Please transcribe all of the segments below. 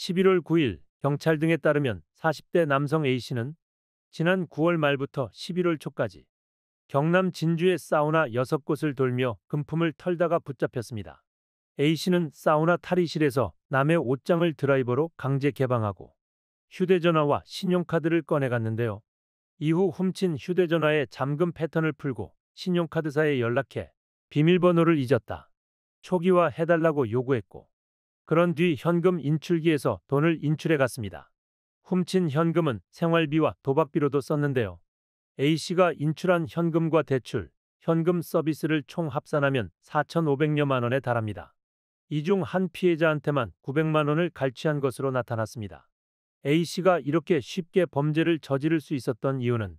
11월 9일 경찰 등에 따르면 40대 남성 A씨는 지난 9월 말부터 11월 초까지 경남 진주의 사우나 6곳을 돌며 금품을 털다가 붙잡혔습니다. A씨는 사우나 탈의실에서 남의 옷장을 드라이버로 강제 개방하고 휴대전화와 신용카드를 꺼내갔는데요. 이후 훔친 휴대전화의 잠금 패턴을 풀고 신용카드사에 연락해 비밀번호를 잊었다. 초기화 해달라고 요구했고 그런 뒤 현금 인출기에서 돈을 인출해 갔습니다. 훔친 현금은 생활비와 도박비로도 썼는데요. A씨가 인출한 현금과 대출, 현금 서비스를 총 합산하면 4,500여만 원에 달합니다. 이 중 한 피해자한테만 900만 원을 갈취한 것으로 나타났습니다. A씨가 이렇게 쉽게 범죄를 저지를 수 있었던 이유는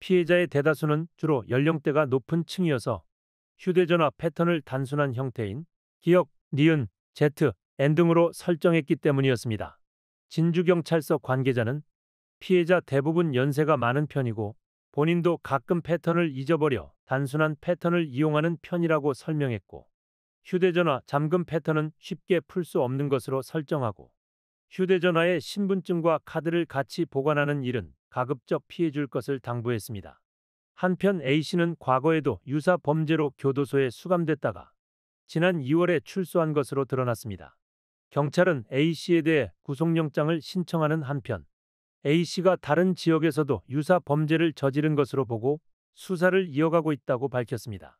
피해자의 대다수는 주로 연령대가 높은 층이어서 휴대전화 패턴을 단순한 형태인 기억, 니은, 제트, N 등으로 설정했기 때문이었습니다. 진주경찰서 관계자는 피해자 대부분 연세가 많은 편이고 본인도 가끔 패턴을 잊어버려 단순한 패턴을 이용하는 편이라고 설명했고 휴대전화 잠금 패턴은 쉽게 풀 수 없는 것으로 설정하고 휴대전화의 신분증과 카드를 같이 보관하는 일은 가급적 피해줄 것을 당부했습니다. 한편 A씨는 과거에도 유사 범죄로 교도소에 수감됐다가 지난 2월에 출소한 것으로 드러났습니다. 경찰은 A씨에 대해 구속영장을 신청하는 한편 A씨가 다른 지역에서도 유사 범죄를 저지른 것으로 보고 수사를 이어가고 있다고 밝혔습니다.